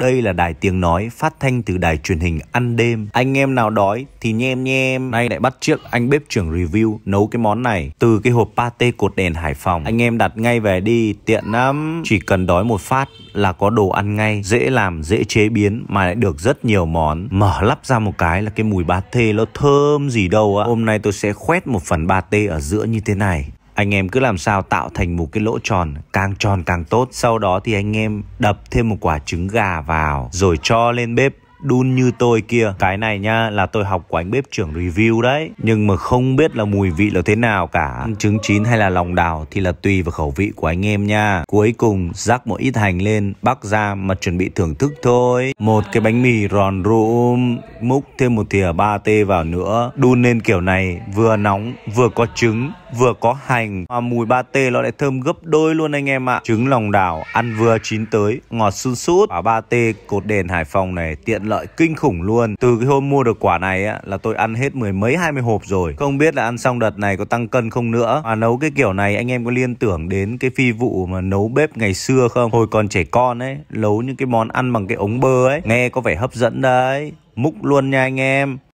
Đây là đài tiếng nói phát thanh từ đài truyền hình ăn đêm. Anh em nào đói thì nhem nhem. Nay lại bắt chiếc anh bếp trưởng review nấu cái món này từ cái hộp pate cột đèn Hải Phòng. Anh em đặt ngay về đi, tiện lắm. Chỉ cần đói một phát là có đồ ăn ngay, dễ làm, dễ chế biến mà lại được rất nhiều món. Mở lắp ra một cái là cái mùi pate nó thơm gì đâu ạ. Hôm nay tôi sẽ khoét một phần pate ở giữa như thế này anh em cứ làm sao tạo thành một cái lỗ tròn càng tròn càng tốt sau đó thì anh em đập thêm một quả trứng gà vào rồi cho lên bếp đun như tôi kia cái này nha là tôi học của anh bếp trưởng review đấy nhưng mà không biết là mùi vị là thế nào cả trứng chín hay là lòng đào thì là tùy vào khẩu vị của anh em nha cuối cùng rắc một ít hành lên bắc ra mà chuẩn bị thưởng thức thôi một cái bánh mì ròn rụm múc thêm một thìa ba tê vào nữa đun lên kiểu này vừa nóng vừa có trứng vừa có hành mà mùi ba tê nó lại thơm gấp đôi luôn anh em ạ trứng lòng đào ăn vừa chín tới ngọt sun sút và ba tê cột đèn hải phòng này tiện lợi kinh khủng luôn từ cái hôm mua được quả này á là tôi ăn hết mười mấy hai mươi hộp rồi không biết là ăn xong đợt này có tăng cân không nữa mà nấu cái kiểu này anh em có liên tưởng đến cái phi vụ mà nấu bếp ngày xưa không hồi còn trẻ con ấy nấu những cái món ăn bằng cái ống bơ ấy nghe có vẻ hấp dẫn đấy múc luôn nha anh em